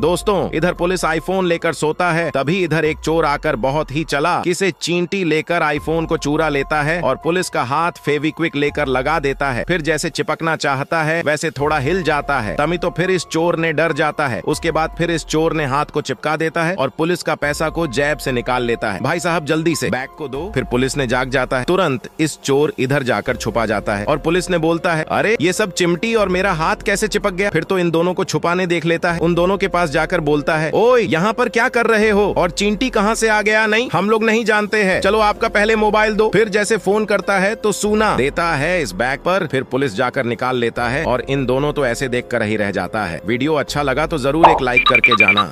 दोस्तों इधर police iPhone लेकर सोता है तभी इधर एक चोर आकर बहुत ही चला किसे चींटी लेकर आईफोन को चूरा लेता है और पुलिस का हाथ फेविक्विक लेकर लगा देता है फिर जैसे चिपकना चाहता है वैसे थोड़ा हिल जाता है तभी तो फिर इस चोर ने डर जाता है उसके बाद फिर इस चोर ने हाथ को चिपका देता है और पुलिस का पैसा को जैब से निकाल लेता है भाई साहब जल्दी से बैग को दो फिर पुलिस ने जाग जाता है तुरंत इस चोर इधर जाकर छुपा जाता है और पुलिस ने बोलता है अरे ये सब चिमटी और मेरा हाथ कैसे चिपक गया फिर तो इन दोनों को छुपाने देख लेता है उन दोनों के पास पास जाकर बोलता है ओए यहाँ पर क्या कर रहे हो और चिंटी कहाँ से आ गया नहीं हम लोग नहीं जानते हैं चलो आपका पहले मोबाइल दो फिर जैसे फोन करता है तो सूना देता है इस बैग पर फिर पुलिस जाकर निकाल लेता है और इन दोनों तो ऐसे देख कर ही रह जाता है वीडियो अच्छा लगा तो जरूर एक लाइक करके जाना